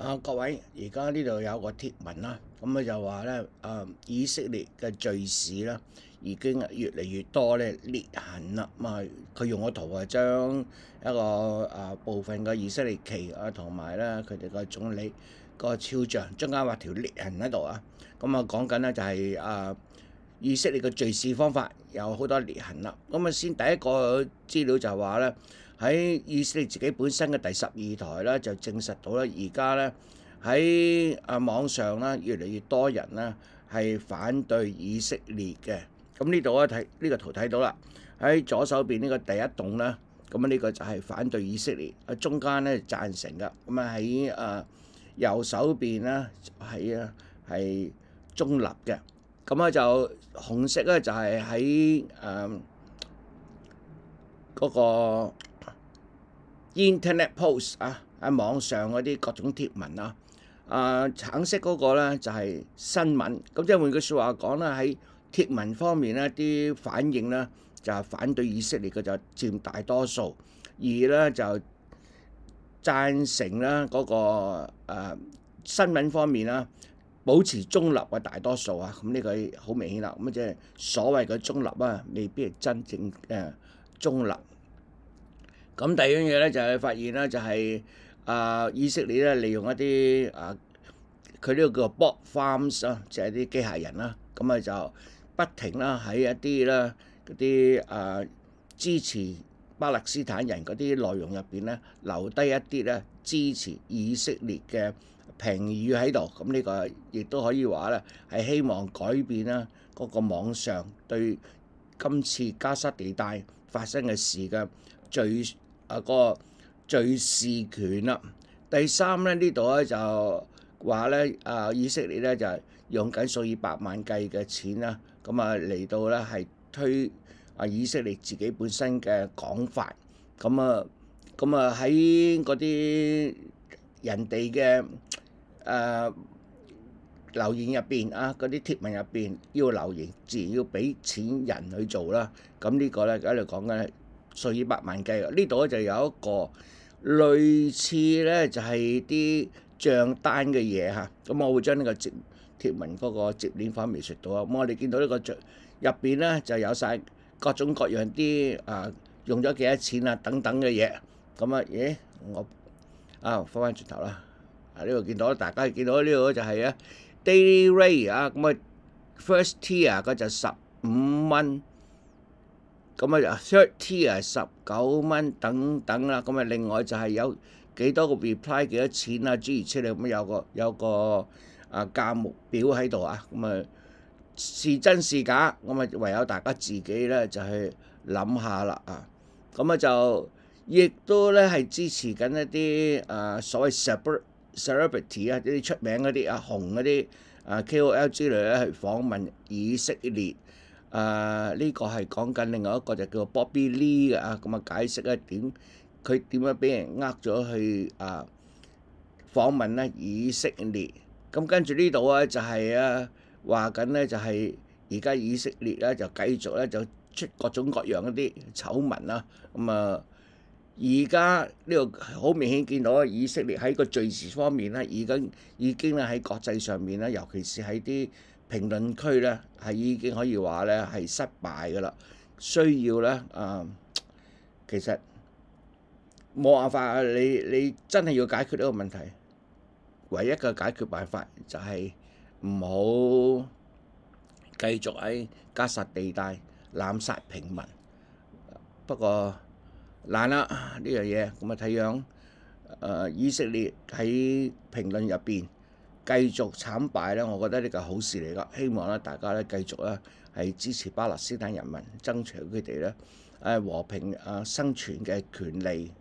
啊，各位，而家呢度有個貼文啦，咁啊就話咧，啊以色列嘅罪史啦，已經越嚟越多咧裂痕啦，咁啊佢用個圖啊將一個啊部分嘅以色列旗啊同埋咧佢哋個總理個肖像，中間畫條裂痕喺度啊，咁啊講緊咧就係啊。以色列嘅敘事方法有好多裂痕啦，咁啊先第一個資料就係話咧，喺以色列自己本身嘅第十二台咧，就證實到咧，而家咧喺啊網上咧越嚟越多人咧係反對以色列嘅，咁呢度咧睇呢個圖睇到啦，喺左手邊呢個第一棟咧，咁啊呢個就係反對以色列，啊中間咧贊成噶，咁啊喺啊右手邊咧系啊係中立嘅。咁咧就紅色咧就係喺誒嗰個 Internet post 啊，喺網上嗰啲各種貼文啊，啊橙色嗰個咧就係新聞。咁即係換句説話講咧，喺貼文方面咧啲反應咧就係反對以色列嘅就佔大多數，而咧就贊成咧嗰個新聞方面啦。保持中立嘅大多數啊，咁呢個好明顯啦。咁即係所謂嘅中立啊，未必係真正誒中立。咁第二樣嘢咧，就係發現咧，就係啊，以色列咧利用一啲啊，佢呢個叫做 bot farms 啊，即係啲機械人啦，咁啊就不停啦喺一啲咧嗰啲啊支持巴勒斯坦人嗰啲內容入邊咧，留低一啲咧支持以色列嘅。評語喺度，咁呢個亦都可以話咧，係希望改變啦嗰個網上對今次加沙地帶發生嘅事嘅最啊個最事權啦。第三咧呢度咧就話咧啊，以色列咧就用緊數以百萬計嘅錢啦，咁啊嚟到咧係推啊以色列自己本身嘅講法，咁啊咁啊喺嗰啲人哋嘅。誒留言入邊啊，嗰啲貼文入邊要留言，自然要俾錢人去做啦。咁呢個咧，而家嚟講咧，數以百萬計。呢度咧就有一個類似咧，就係啲帳單嘅嘢嚇。咁我會將呢個貼貼文嗰個截臉放嚟説到啊。咁我哋見到呢個帳入邊咧，就有曬各種各樣啲啊，用咗幾多錢啊等等嘅嘢。咁啊，咦，我啊，翻返轉頭啦。呢個見到，大家見到呢個就係啊，Daily Ray 啊，咁啊 First Tier 嗰就十五蚊，咁啊 t h i r d Tier 十九蚊等等啦。咁啊另外就係有幾多個 Reply 幾多錢啊？諸如此類咁有個有個啊價目表喺度啊，咁啊是真是假，咁啊唯有大家自己咧就去諗下啦啊。咁啊就亦都咧係支持緊一啲啊所謂 Separate。celebrity 啊，啲出名嗰啲啊，紅嗰啲啊 KOL 之類咧，去訪問以色列。啊，呢個係講緊另外一個就叫 Bobbi Lee 嘅啊，咁啊解釋咧點佢點樣俾人呃咗去啊訪問咧以色列。咁跟住呢度啊，就係啊話緊咧，就係而家以色列咧就繼續咧就出各種各樣嗰啲醜聞啦。咁啊～而家呢個好明顯見到以色列喺個罪事方面咧，已經已經咧喺國際上面咧，尤其是喺啲評論區咧，係已經可以話咧係失敗噶啦，需要咧啊，其實冇辦法，你你真係要解決呢個問題，唯一嘅解決辦法就係唔好繼續喺加沙地帶濫殺平民。不過，難啦呢樣嘢，咁啊睇樣誒以色列喺評論入边繼續慘敗咧，我覺得呢個好事嚟噶，希望咧大家咧繼續咧系支持巴勒斯坦人民爭取佢哋咧诶和平啊生存嘅權利。